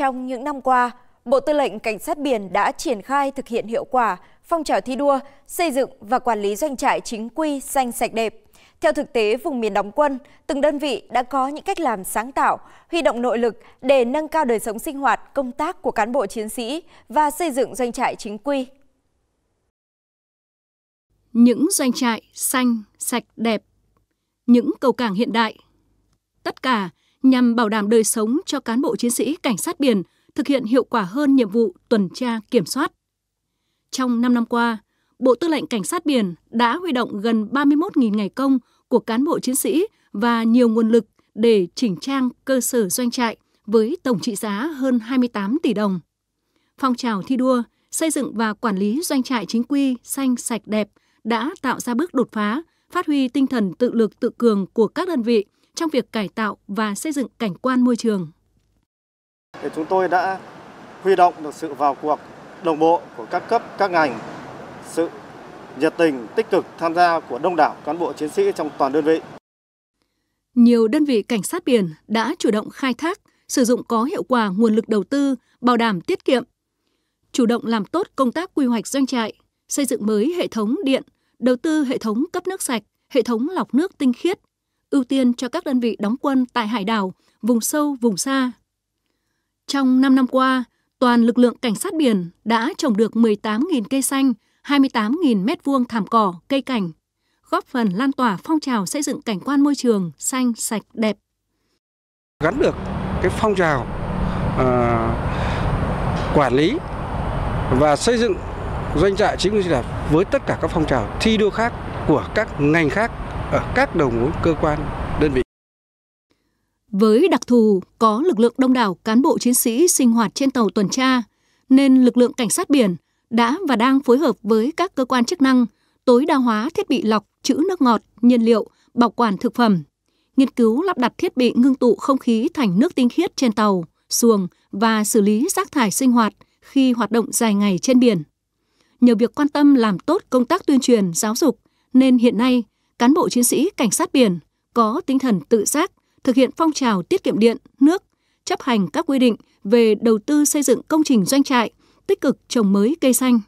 Trong những năm qua, Bộ Tư lệnh Cảnh sát biển đã triển khai thực hiện hiệu quả phong trào thi đua, xây dựng và quản lý doanh trại chính quy xanh sạch đẹp. Theo thực tế vùng miền đóng quân, từng đơn vị đã có những cách làm sáng tạo, huy động nội lực để nâng cao đời sống sinh hoạt, công tác của cán bộ chiến sĩ và xây dựng doanh trại chính quy. Những doanh trại xanh, sạch, đẹp, những cầu cảng hiện đại, tất cả nhằm bảo đảm đời sống cho cán bộ chiến sĩ cảnh sát biển thực hiện hiệu quả hơn nhiệm vụ tuần tra kiểm soát. Trong 5 năm qua, Bộ Tư lệnh Cảnh sát biển đã huy động gần 31.000 ngày công của cán bộ chiến sĩ và nhiều nguồn lực để chỉnh trang cơ sở doanh trại với tổng trị giá hơn 28 tỷ đồng. Phong trào thi đua xây dựng và quản lý doanh trại chính quy xanh sạch đẹp đã tạo ra bước đột phá, phát huy tinh thần tự lực tự cường của các đơn vị – trong việc cải tạo và xây dựng cảnh quan môi trường. Chúng tôi đã huy động được sự vào cuộc đồng bộ của các cấp, các ngành, sự nhiệt tình, tích cực tham gia của đông đảo cán bộ chiến sĩ trong toàn đơn vị. Nhiều đơn vị cảnh sát biển đã chủ động khai thác, sử dụng có hiệu quả nguồn lực đầu tư, bảo đảm tiết kiệm, chủ động làm tốt công tác quy hoạch doanh trại, xây dựng mới hệ thống điện, đầu tư hệ thống cấp nước sạch, hệ thống lọc nước tinh khiết, ưu tiên cho các đơn vị đóng quân tại hải đảo, vùng sâu, vùng xa. Trong 5 năm qua, toàn lực lượng cảnh sát biển đã trồng được 18.000 cây xanh, 28.000 mét vuông thảm cỏ, cây cảnh, góp phần lan tỏa phong trào xây dựng cảnh quan môi trường xanh, sạch, đẹp. Gắn được cái phong trào uh, quản lý và xây dựng doanh trại chính quy sinh với tất cả các phong trào thi đua khác của các ngành khác ở các đầu mối cơ quan, đơn vị. Với đặc thù có lực lượng đông đảo cán bộ chiến sĩ sinh hoạt trên tàu tuần tra, nên lực lượng cảnh sát biển đã và đang phối hợp với các cơ quan chức năng tối đa hóa thiết bị lọc, chữ nước ngọt, nhiên liệu, bảo quản thực phẩm, nghiên cứu lắp đặt thiết bị ngưng tụ không khí thành nước tinh khiết trên tàu, xuồng và xử lý rác thải sinh hoạt khi hoạt động dài ngày trên biển. Nhờ việc quan tâm làm tốt công tác tuyên truyền, giáo dục, nên hiện nay cán bộ chiến sĩ cảnh sát biển có tinh thần tự giác, thực hiện phong trào tiết kiệm điện, nước, chấp hành các quy định về đầu tư xây dựng công trình doanh trại, tích cực trồng mới cây xanh.